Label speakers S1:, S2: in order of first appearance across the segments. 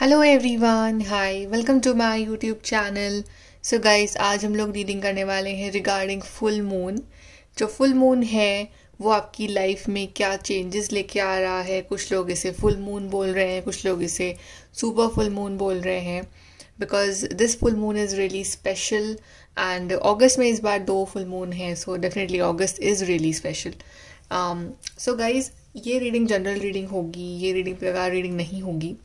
S1: Hello everyone hi welcome to my YouTube channel so guys आज हम लोग reading करने वाले हैं रिगार्डिंग फुल मून जो फुल मून है वो आपकी लाइफ में क्या चेंजेस लेके आ रहा है कुछ लोग इसे फुल मून बोल रहे हैं कुछ लोग इसे सुपर फुल मून बोल रहे हैं because this full moon is really special and अगस्त में इस बार दो फुल मून है so definitely August is really special so guys ये रीडिंग जनरल रीडिंग होगी ये रीडिंग प्रकार रीडिंग नहीं होगी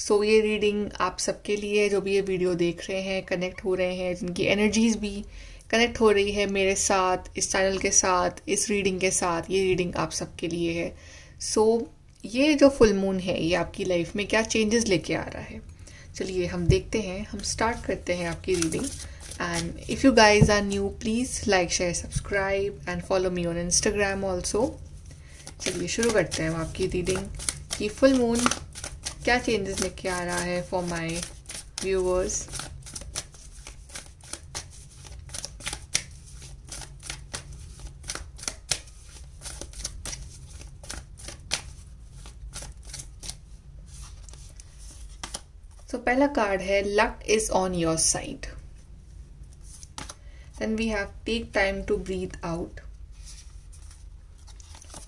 S1: सो so, ये रीडिंग आप सबके लिए जो भी ये वीडियो देख रहे हैं कनेक्ट हो रहे हैं जिनकी एनर्जीज भी कनेक्ट हो रही है मेरे साथ इस चैनल के साथ इस रीडिंग के साथ ये रीडिंग आप सबके लिए है सो so, ये जो फुल मून है ये आपकी लाइफ में क्या चेंजेस लेके आ रहा है चलिए हम देखते हैं हम स्टार्ट करते हैं आपकी reading and if you guys are new please like share subscribe and follow me on Instagram also चलिए शुरू करते हैं हम आपकी रीडिंग की फुल मून क्या चेंजेस लेके आ रहा है फॉर माई व्यूवर्स सो पहला कार्ड है luck is on your side then we have take time to breathe out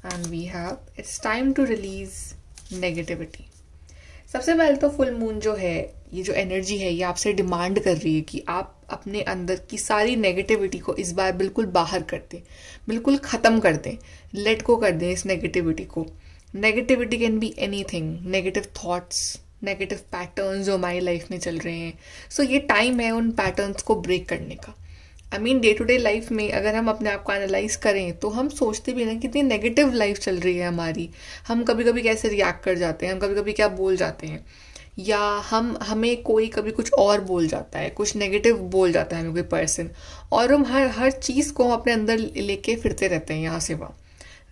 S1: and we have it's time to release negativity सबसे पहले तो फुल मून जो है ये जो एनर्जी है ये आपसे डिमांड कर रही है कि आप अपने अंदर की सारी नेगेटिविटी को इस बार बिल्कुल बाहर कर दें बिल्कुल ख़त्म कर दें लेट को कर दें इस नेगेटिविटी को negativity can be anything negative thoughts negative pattern जो हमारी लाइफ में चल रहे हैं सो so ये टाइम है उन पैटर्न्स को ब्रेक करने का I mean day to day life में अगर हम अपने आप को एनालाइज करें तो हम सोचते भी ना कितनी नेगेटिव लाइफ चल रही है हमारी हम कभी कभी कैसे रिएक्ट कर जाते हैं हम कभी कभी क्या बोल जाते हैं या हम हमें कोई कभी कुछ और बोल जाता है कुछ नेगेटिव बोल जाता है हमें कोई पर्सन और हम हर हर चीज़ को अपने अंदर लेके फिरते रहते हैं यहाँ से वहाँ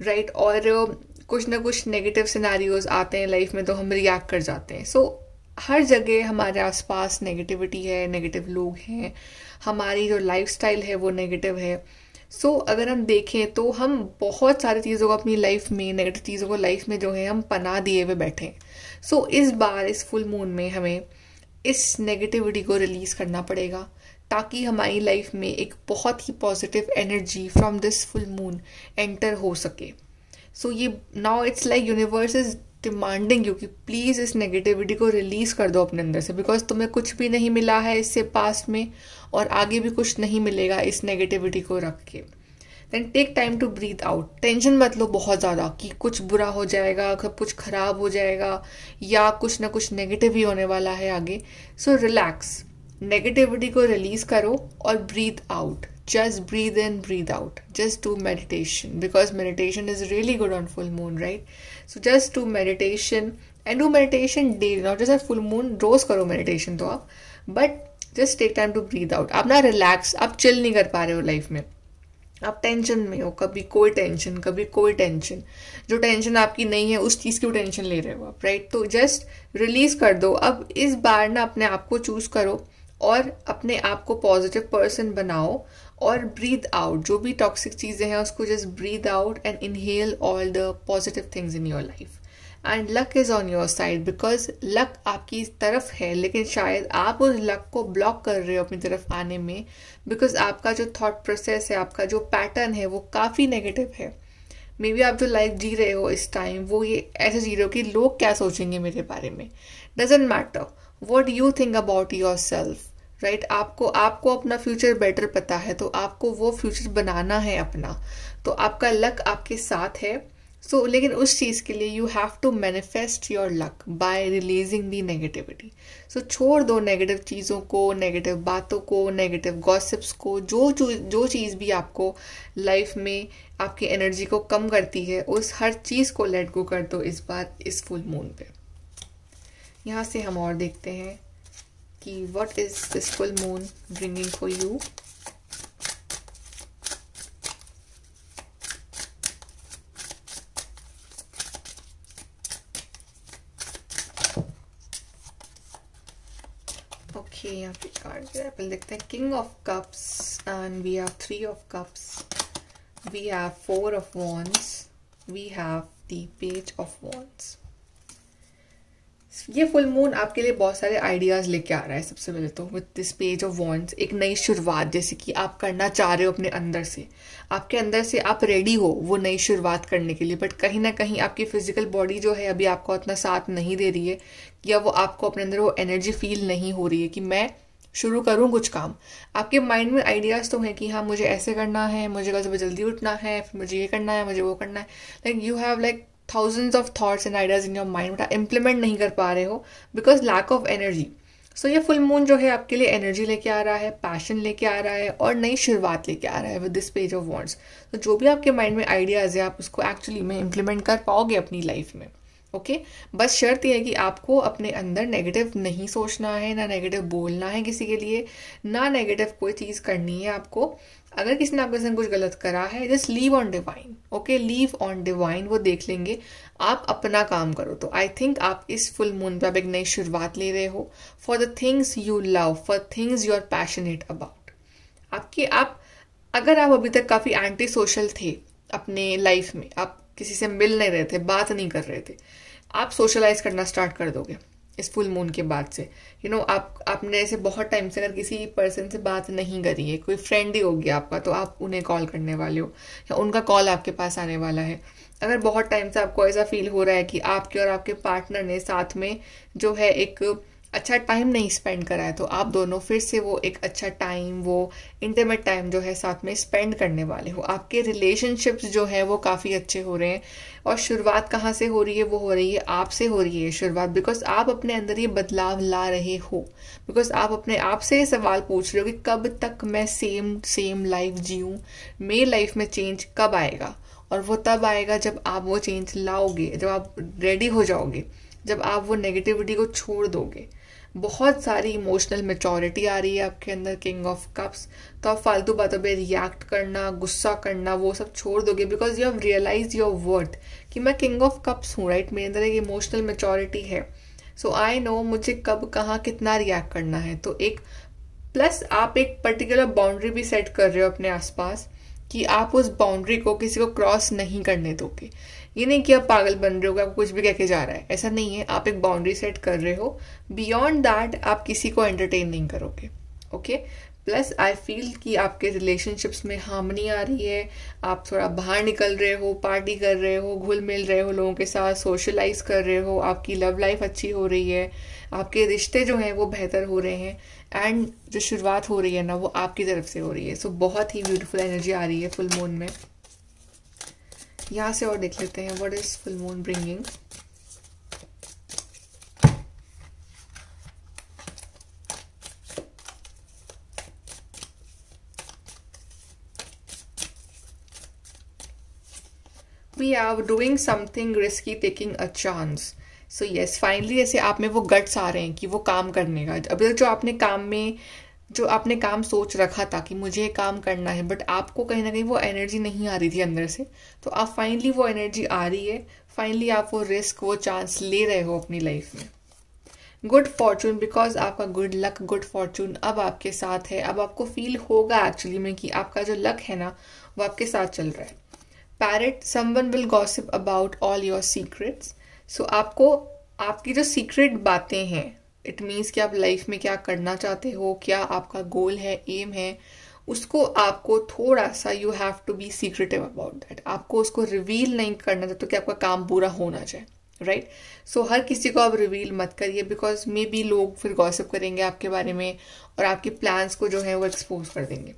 S1: राइट और कुछ ना कुछ नेगेटिव सिनारियोज आते हैं लाइफ में तो हम रिएक्ट कर जाते हैं सो so, हर जगह हमारे आसपास नेगेटिविटी है नेगेटिव लोग हैं हमारी जो लाइफ है वो नेगेटिव है सो so, अगर हम देखें तो हम बहुत सारी चीज़ों को अपनी लाइफ में नेगेटिव चीज़ों को लाइफ में जो है हम पना दिए हुए बैठे हैं सो so, इस बार इस फुल मून में हमें इस नेगेटिविटी को रिलीज़ करना पड़ेगा ताकि हमारी लाइफ में एक बहुत ही positive energy from this full moon enter हो सके सो so, ये now it's like universe is demanding you कि प्लीज़ इस नेगेटिविटी को रिलीज़ कर दो अपने अंदर से बिकॉज तुम्हें कुछ भी नहीं मिला है इससे पास्ट में और आगे भी कुछ नहीं मिलेगा इस नेगेटिविटी को रख के then take time to breathe out tension मत लो बहुत ज़्यादा कि कुछ बुरा हो जाएगा कब कुछ ख़राब हो जाएगा या कुछ ना कुछ नेगेटिव ही होने वाला है आगे सो रिलैक्स नेगेटिविटी को रिलीज करो और breathe out just breathe in breathe out just do meditation because meditation is really good on full moon right so just do meditation and do meditation daily not just full moon रोज करो meditation तो आप but just take time to breathe out आप ना relax आप chill नहीं कर पा रहे हो लाइफ में आप टेंशन में हो कभी कोई टेंशन कभी कोई टेंशन जो टेंशन आपकी नहीं है उस चीज़ की वो टेंशन ले रहे हो आप राइट तो जस्ट रिलीज कर दो अब इस बार ना अपने आप को चूज करो और अपने आप को पॉजिटिव पर्सन बनाओ और ब्रीद आउट जो भी टॉक्सिक चीज़ें हैं उसको just breathe out and inhale all the positive things in your life and luck is on your side because luck आपकी तरफ है लेकिन शायद आप उस लक को ब्लॉक कर रहे हो अपनी तरफ आने में बिकॉज आपका जो थाट प्रोसेस है आपका जो पैटर्न है वो काफ़ी नेगेटिव है मे बी आप जो लाइफ जी रहे हो इस टाइम वो ये ऐसे जी रहे हो कि लोग क्या सोचेंगे मेरे बारे में doesn't matter what you think about yourself right right? आपको आपको अपना फ्यूचर बेटर पता है तो आपको वो फ्यूचर बनाना है अपना तो आपका लक आपके साथ है सो so, लेकिन उस चीज़ के लिए you have to manifest your luck by releasing the negativity so छोड़ दो नेगेटिव चीज़ों को नेगेटिव बातों को नेगेटिव गॉसिप्स को जो जो चीज़ भी आपको लाइफ में आपकी एनर्जी को कम करती है उस हर चीज़ को लेट गो कर दो इस बार इस फुल मून पे यहाँ से हम और देखते हैं कि what is this full moon bringing for you okay यहाँ पे कार्ड एप्पल देखते हैं king of cups and we have three of cups we have four of wands we have the page of wands ये फुल मून आपके लिए बहुत सारे आइडियाज़ लेके आ रहा है सबसे पहले तो with this page of wands एक नई शुरुआत जैसे कि आप करना चाह रहे हो अपने अंदर से आपके अंदर से आप रेडी हो वो नई शुरुआत करने के लिए बट कहीं ना कहीं आपकी फिजिकल बॉडी जो है अभी आपको उतना साथ नहीं दे रही है या वो आपको अपने अंदर वो एनर्जी फील नहीं हो रही है कि मैं शुरू करूँ कुछ काम आपके माइंड में आइडियाज़ तो हैं कि हाँ मुझे ऐसे करना है मुझे कल सुबह जल्दी उठना है फिर मुझे ये करना है मुझे वो करना है like you have like thousands of thoughts and ideas in your mind but आप इम्प्लीमेंट नहीं कर पा रहे हो because lack of energy so ये फुल मून जो है आपके लिए एनर्जी लेके आ रहा है पैशन लेके आ रहा है और नई शुरुआत लेके आ रहा है with this page of wands तो जो भी आपके माइंड में आइडियाज़ है आप उसको एक्चुअली में इम्प्लीमेंट कर पाओगे अपनी लाइफ में ओके okay? बस शर्त यह है कि आपको अपने अंदर नेगेटिव नहीं सोचना है ना नेगेटिव बोलना है किसी के लिए ना नेगेटिव कोई चीज़ करनी है आपको अगर किसी ने आपके संग कुछ गलत करा है just leave on divine okay leave on divine वो देख लेंगे आप अपना काम करो तो आई थिंक आप इस फुल मून पर आप एक नई शुरुआत ले रहे हो for the things you love for things you are passionate about आपके आप अगर आप अभी तक काफ़ी एंटी सोशल थे अपने लाइफ में आप किसी से मिल नहीं रहे थे बात नहीं कर रहे थे आप सोशलाइज करना स्टार्ट कर दोगे इस फुल मून के बाद से यू you नो know, आप आपने ऐसे बहुत टाइम से अगर किसी पर्सन से बात नहीं करी है कोई फ्रेंड ही होगी आपका तो आप उन्हें कॉल करने वाले हो या उनका कॉल आपके पास आने वाला है अगर बहुत टाइम से आपको ऐसा फील हो रहा है कि आपके और आपके पार्टनर ने साथ में जो है एक अच्छा टाइम नहीं स्पेंड करा है तो आप दोनों फिर से वो एक अच्छा टाइम वो इंटरमेट टाइम जो है साथ में स्पेंड करने वाले हो आपके रिलेशनशिप्स जो है वो काफ़ी अच्छे हो रहे हैं और शुरुआत कहाँ से हो रही है वो हो रही है आपसे हो रही है शुरुआत बिकॉज आप अपने अंदर ये बदलाव ला रहे हो बिकॉज आप अपने आप से ये सवाल पूछ रहे हो कि कब तक मैं सेम सेम लाइफ जीऊँ मेरी लाइफ में चेंज कब आएगा और वो तब आएगा जब आप वो चेंज लाओगे जब आप रेडी हो जाओगे जब आप वो नेगेटिविटी को छोड़ दोगे बहुत सारी इमोशनल मेचोरिटी आ रही है आपके अंदर किंग ऑफ कप्स तो आप फालतू बातों पे रिएक्ट करना गुस्सा करना वो सब छोड़ दोगे because you have realise your worth कि मैं किंग ऑफ कप्स हूँ राइट मेरे अंदर एक इमोशनल मेचोरिटी है सो आई नो मुझे कब कहाँ कितना रिएक्ट करना है तो एक प्लस आप एक पर्टिकुलर बाउंड्री भी सेट कर रहे हो अपने आसपास कि आप उस बाउंड्री को किसी को क्रॉस नहीं करने दोगे ये नहीं कि आप पागल बन रहे हो आप कुछ भी कह के जा रहा है ऐसा नहीं है आप एक बाउंड्री सेट कर रहे हो बियॉन्ड दैट आप किसी को एंटरटेन नहीं करोगे ओके प्लस आई फील कि आपके रिलेशनशिप्स में हार्मनी आ रही है आप थोड़ा बाहर निकल रहे हो पार्टी कर रहे हो घुल मिल रहे हो लोगों के साथ सोशलाइज कर रहे हो आपकी लव लाइफ अच्छी हो रही है आपके रिश्ते जो हैं वो बेहतर हो रहे हैं एंड जो शुरुआत हो रही है ना वो आपकी तरफ से हो रही है सो so, बहुत ही ब्यूटीफुल एनर्जी आ रही है फुल मून में यहां से और देख लेते हैं what is full moon bringing we are doing something risky taking a chance so yes finally ऐसे आप में वो गट्स आ रहे हैं कि वो काम करने का अभी तक जो आपने काम में जो आपने काम सोच रखा था कि मुझे काम करना है बट आपको कहीं ना कहीं वो एनर्जी नहीं आ रही थी अंदर से तो आप फाइनली वो एनर्जी आ रही है फाइनली आप वो रिस्क वो चांस ले रहे हो अपनी लाइफ में गुड फॉर्चून बिकॉज आपका गुड लक गुड फॉर्चून अब आपके साथ है अब आपको फील होगा एक्चुअली में कि आपका जो लक है ना वो आपके साथ चल रहा है parrot someone will gossip about all your secrets so आपको आपकी जो सीक्रेट बातें हैं इट मीन्स कि आप लाइफ में क्या करना चाहते हो क्या आपका गोल है एम है उसको आपको थोड़ा सा you have to be secretive about that आपको उसको रिवील नहीं करना चाहते कि आपका काम पूरा होना चाहिए राइट right? सो so, हर किसी को आप रिवील मत करिए बिकॉज मे बी लोग फिर गॉसिप करेंगे आपके बारे में और आपके प्लान्स को जो है वो एक्सपोज कर देंगे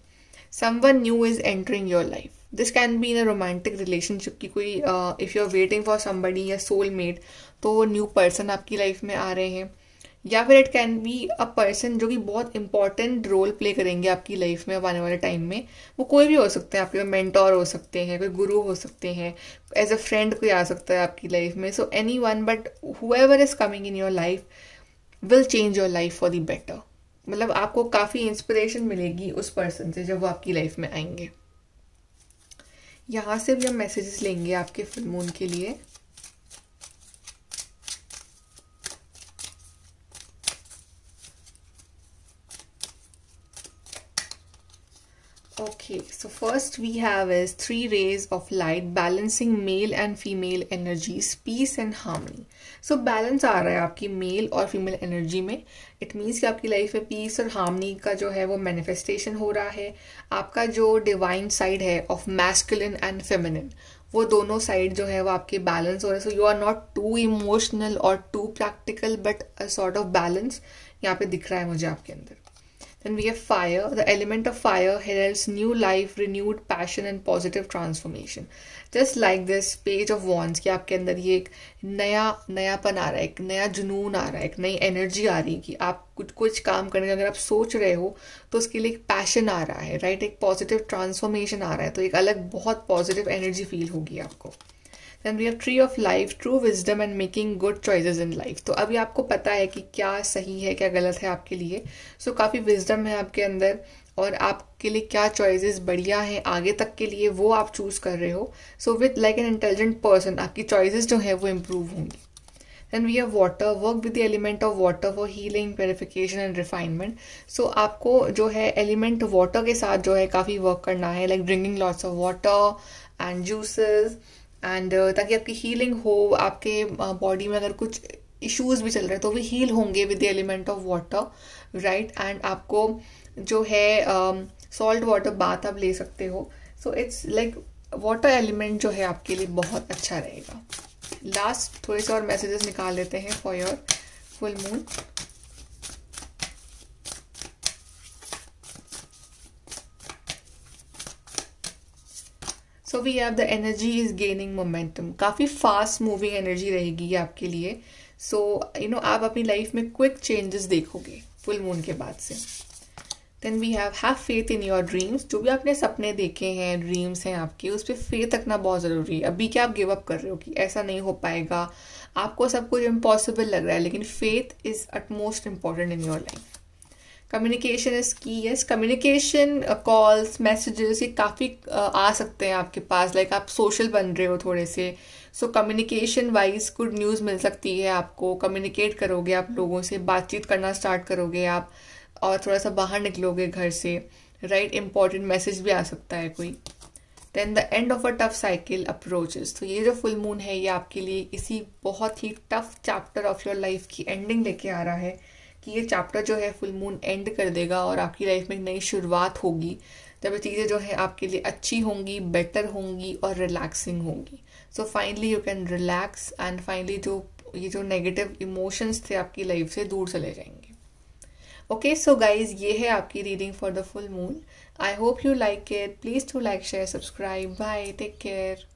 S1: someone new is entering your life this can be in a romantic relationship की कोई if you are waiting for somebody या सोल मेट तो न्यू पर्सन आपकी लाइफ में आ रहे हैं या फिर it can be a person जो कि बहुत इंपॉर्टेंट रोल प्ले करेंगे आपकी लाइफ में आने वाले टाइम में वो कोई भी हो सकते हैं आपके मेंटोर हो सकते हैं कोई गुरु हो सकते हैं एज अ फ्रेंड कोई आ सकता है आपकी लाइफ में so anyone but whoever is coming in your life will change your life for the better मतलब आपको काफ़ी इंस्पिरेशन मिलेगी उस पर्सन से जब वो आपकी लाइफ में आएंगे यहाँ से भी हम मैसेजेस लेंगे आपके फुल मून के लिए First we have is three rays of light balancing male and female energies, peace and harmony. So balance आ रहा है आपकी मेल और फीमेल एनर्जी में इट मीन्स कि आपकी लाइफ में पीस और हार्मनी का जो है वो मैनिफेस्टेशन हो रहा है आपका जो डिवाइन साइड है ऑफ मैस्कुलिन एंड फेमिनिन वो दोनों साइड जो है वो आपके बैलेंस हो रहे हैं so you are not too emotional और too practical but a sort of balance यहाँ पे दिख रहा है मुझे आपके अंदर Then we have fire. The element of fire heralds new life, renewed passion and positive transformation. Just like this page of wands कि आपके अंदर ये एक नया नयापन आ रहा है एक नया जुनून आ रहा है एक नई एनर्जी आ रही है कि आप कुछ कुछ काम करने का अगर आप सोच रहे हो तो उसके लिए एक पैशन आ रहा है राइट एक पॉजिटिव ट्रांसफॉर्मेशन आ रहा है तो एक अलग बहुत पॉजिटिव एनर्जी फील होगी आपको then we have tree of life true wisdom and making good choices in life तो अभी आपको पता है कि क्या सही है क्या गलत है आपके लिए सो so, काफ़ी विजडम है आपके अंदर और आपके लिए क्या चॉइसेस बढ़िया हैं आगे तक के लिए वो आप चूज़ कर रहे हो so with like an intelligent person आपकी चॉइसेस जो हैं वो इम्प्रूव होंगी then we have water work with the element of water for healing purification and refinement so आपको जो है एलिमेंट वाटर के साथ जो है काफ़ी वर्क करना है like drinking lots of water and juices and uh, ताकि आपकी हीलिंग हो आपके बॉडी uh, में अगर कुछ इश्यूज भी चल रहे हैं तो वे हील होंगे with the element of water right and आपको जो है सॉल्ट वाटर बाथ आप ले सकते हो so it's like water element जो है आपके लिए बहुत अच्छा रहेगा लास्ट थोड़े से और मैसेजेस निकाल लेते हैं for your full moon so we have the energy is gaining momentum काफ़ी फास्ट मूविंग एनर्जी रहेगी आपके लिए सो यू नो आप अपनी लाइफ में क्विक चेंजेस देखोगे फुल मून के बाद से then we have have faith in your dreams जो भी आपने सपने देखे हैं ड्रीम्स हैं आपके उस पर फेथ रखना बहुत ज़रूरी है अभी क्या आप गिव अप कर रहे हो कि ऐसा नहीं हो पाएगा आपको सब कुछ इम्पॉसिबल लग रहा है लेकिन faith is at most important in your life communication is key yes communication calls messages ये काफ़ी uh, आ सकते हैं आपके पास लाइक like, आप सोशल बन रहे हो थोड़े से so communication wise good news मिल सकती है आपको कम्युनिकेट करोगे आप लोगों से बातचीत करना स्टार्ट करोगे आप और थोड़ा सा बाहर निकलोगे घर से राइट इंपॉर्टेंट मैसेज भी आ सकता है कोई then the end of a tough cycle approaches तो ये जो फुल मून है ये आपके लिए इसी बहुत ही tough chapter of your life की एंडिंग लेके आ रहा है कि ये चैप्टर जो है फुल मून एंड कर देगा और आपकी लाइफ में नई शुरुआत होगी जब तो ये चीज़ें जो है आपके लिए अच्छी होंगी बेटर होंगी और रिलैक्सिंग होंगी so finally you can relax and finally जो ये जो नेगेटिव इमोशंस थे आपकी लाइफ से दूर चले जाएंगे ओके सो गाइज ये है आपकी reading for the full moon I hope you like it please to like share subscribe bye take care